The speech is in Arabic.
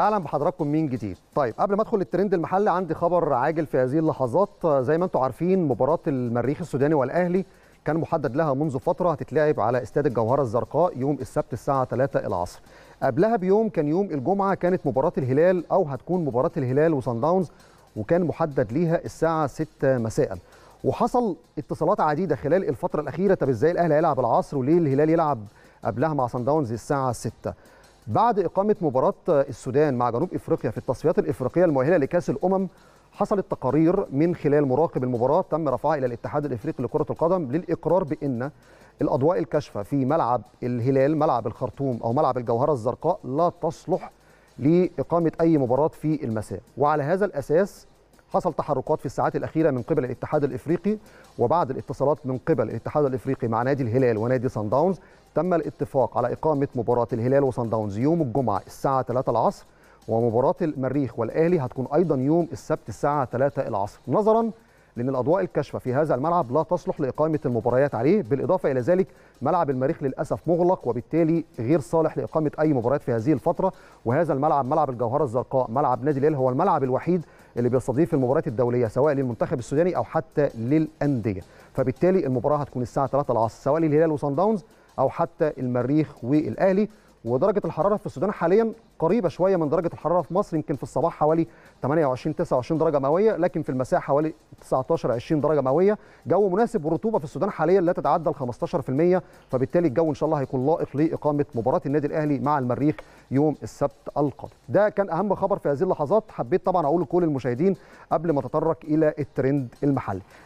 اهلا بحضراتكم مين جديد طيب قبل ما ادخل الترند المحلي عندي خبر عاجل في هذه اللحظات زي ما انتم عارفين مباراه المريخ السوداني والاهلي كان محدد لها منذ فتره هتتلعب على استاد الجوهره الزرقاء يوم السبت الساعه 3 العصر قبلها بيوم كان يوم الجمعه كانت مباراه الهلال او هتكون مباراه الهلال وصن داونز وكان محدد ليها الساعه 6 مساء وحصل اتصالات عديده خلال الفتره الاخيره طب ازاي الاهلي هيلعب العصر وليه الهلال يلعب قبلها مع صن داونز الساعه 6 بعد إقامة مباراة السودان مع جنوب إفريقيا في التصفيات الإفريقية المؤهلة لكأس الأمم حصلت تقارير من خلال مراقب المباراة تم رفعها إلى الاتحاد الإفريقي لكرة القدم للإقرار بأن الأضواء الكاشفة في ملعب الهلال ملعب الخرطوم أو ملعب الجوهرة الزرقاء لا تصلح لإقامة أي مباراة في المساء وعلى هذا الأساس حصل تحركات في الساعات الأخيرة من قبل الاتحاد الإفريقي وبعد الاتصالات من قبل الاتحاد الإفريقي مع نادي الهلال ونادي صن داونز تم الاتفاق على إقامة مباراة الهلال وصن داونز يوم الجمعة الساعة 3 العصر ومباراة المريخ والأهلي هتكون أيضا يوم السبت الساعة 3 العصر نظرا لأن الأضواء الكاشفة في هذا الملعب لا تصلح لإقامة المباريات عليه بالإضافة إلى ذلك ملعب المريخ للأسف مغلق وبالتالي غير صالح لإقامة أي مباريات في هذه الفترة وهذا الملعب ملعب الجوهرة الزرقاء ملعب نادي الهلال هو الملعب الوحيد اللي بيستضيف المباريات الدوليه سواء للمنتخب السوداني او حتى للانديه فبالتالي المباراه هتكون الساعه 3 العصر سواء للهلال وصن داونز او حتى المريخ والاهلي ودرجه الحراره في السودان حاليا قريبه شويه من درجه الحراره في مصر يمكن في الصباح حوالي 28 29 درجه مئويه لكن في المساء حوالي 19 20 درجه مئويه جو مناسب والرطوبه في السودان حاليا لا تتعدى ال 15% فبالتالي الجو ان شاء الله هيكون لائق لاقامه مباراه النادي الاهلي مع المريخ يوم السبت القادم ده كان اهم خبر في هذه اللحظات حبيت طبعا اقول لكل المشاهدين قبل ما اتطرق الى الترند المحلي